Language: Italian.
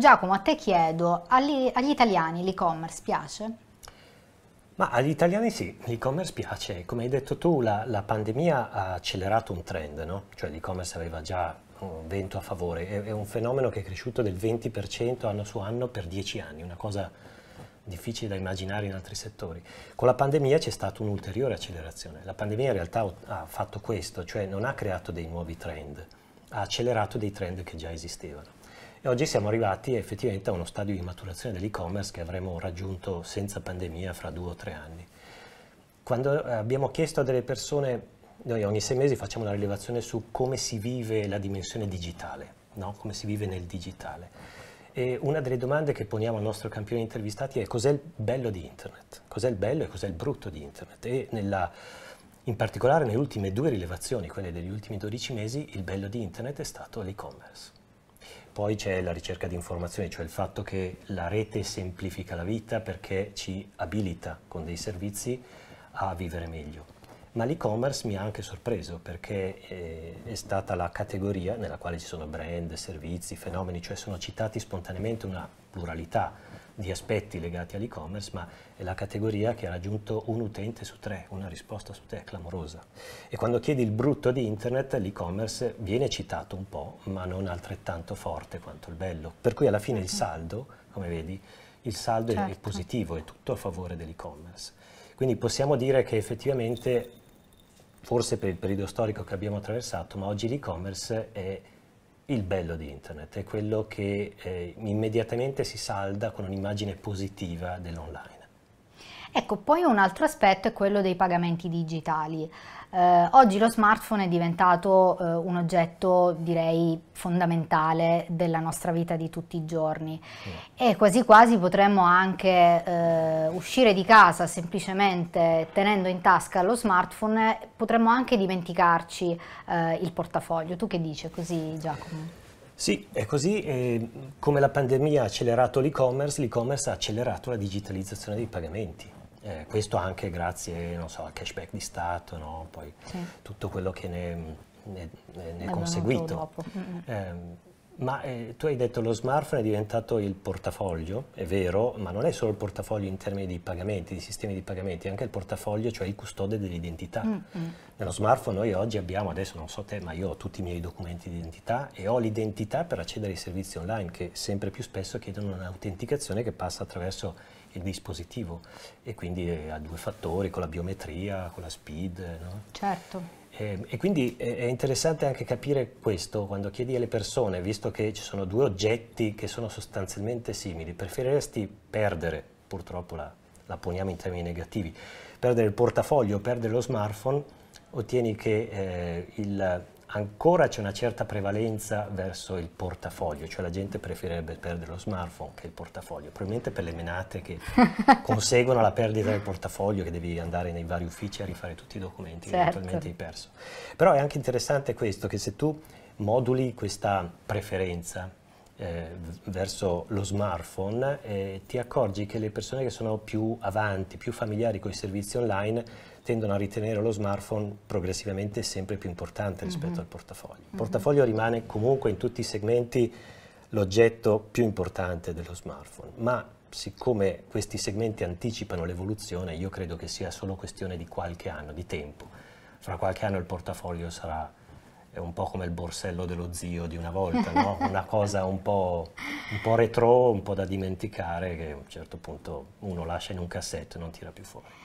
Giacomo, a te chiedo, agli, agli italiani l'e-commerce piace? Ma agli italiani sì, l'e-commerce piace. Come hai detto tu, la, la, pandemia ha accelerato un trend, no? Cioè l'e-commerce aveva già un vento a favore. È, è, un fenomeno che è cresciuto del 20% anno su anno per 10 anni, una cosa difficile da immaginare in altri settori. Con la pandemia c'è stata un'ulteriore accelerazione. La pandemia in realtà ha fatto questo, cioè non ha creato dei nuovi trend, ha accelerato dei trend che già esistevano. E oggi siamo arrivati effettivamente a uno stadio di maturazione dell'e-commerce che avremo raggiunto senza pandemia fra due o tre anni. Quando eh, abbiamo chiesto a delle persone, noi ogni sei mesi facciamo una rilevazione su come si vive la dimensione digitale, no? come si vive nel digitale. E una delle domande che poniamo al nostro campione intervistati è cos'è il bello di Internet? Cos'è il bello e cos'è il brutto di Internet? E nella, in particolare nelle ultime due rilevazioni, quelle degli ultimi 12 mesi, il bello di Internet è stato l'e-commerce. Poi c'è la ricerca di informazioni, cioè il fatto che la rete semplifica la vita perché ci abilita con dei servizi a vivere meglio. Ma l'e-commerce mi ha anche sorpreso perché eh, è stata la categoria nella quale ci sono brand, servizi, fenomeni, cioè sono citati spontaneamente una pluralità di aspetti legati all'e-commerce, ma è la categoria che ha raggiunto un utente su tre, una risposta su tre clamorosa. E quando chiedi il brutto di internet, l'e-commerce viene citato un po', ma non altrettanto forte quanto il bello. Per cui alla fine il certo. saldo, come vedi, il saldo certo. è positivo, è tutto a favore dell'e-commerce. Quindi possiamo dire che effettivamente, forse per il periodo storico che abbiamo attraversato, ma oggi l'e-commerce è il bello di internet, è quello che eh, immediatamente si salda con un'immagine positiva dell'online. Ecco, poi un altro aspetto è quello dei pagamenti digitali. Eh, oggi lo smartphone è diventato eh, un oggetto, direi, fondamentale della nostra vita di tutti i giorni e quasi quasi potremmo anche eh, uscire di casa semplicemente tenendo in tasca lo smartphone, potremmo anche dimenticarci eh, il portafoglio. Tu che dici? così Giacomo? Sì, è così. Eh, come la pandemia ha accelerato l'e-commerce, l'e-commerce ha accelerato la digitalizzazione dei pagamenti. Eh, questo anche grazie, so, al cashback di Stato, no? poi sì. tutto quello che ne, ne, ne è conseguito. Eh, ma eh, tu hai detto che lo smartphone è diventato il portafoglio, è vero, ma non è solo il portafoglio in termini di pagamenti, di sistemi di pagamenti, è anche il portafoglio, cioè il custode dell'identità. Mm -hmm. Nello smartphone noi oggi abbiamo, adesso non so te, ma io ho tutti i miei documenti di identità e ho l'identità per accedere ai servizi online che sempre più spesso chiedono un'autenticazione che passa attraverso il dispositivo e quindi eh, ha due fattori, con la biometria, con la speed. Eh, no? Certo. Ehm, e quindi è interessante anche capire questo quando chiedi alle persone, visto che ci sono due oggetti che sono sostanzialmente simili, preferiresti perdere, purtroppo la, la poniamo in termini negativi, perdere il portafoglio, perdere lo smartphone, ottieni che eh, il, ancora c'è una certa prevalenza verso il portafoglio, cioè la gente preferirebbe perdere lo smartphone che il portafoglio, probabilmente per le menate che conseguono la perdita del portafoglio, che devi andare nei vari uffici a rifare tutti i documenti certo. che eventualmente hai perso. Però è anche interessante questo, che se tu moduli questa preferenza eh, verso lo smartphone, eh, ti accorgi che le persone che sono più avanti, più familiari con i servizi online, tendono a ritenere lo smartphone progressivamente sempre più importante mhm. rispetto mm -hmm. al portafoglio. Il mhm. portafoglio mm -hmm. rimane comunque in tutti i segmenti l'oggetto più importante dello smartphone, ma siccome questi segmenti anticipano l'evoluzione, io credo che sia solo questione di qualche anno, di tempo. Fra qualche anno il portafoglio sarà è un po' come il borsello dello zio di una volta, no? una cosa un po', un po' retro, un po' da dimenticare, che a un certo punto uno lascia in un cassetto e non tira più fuori.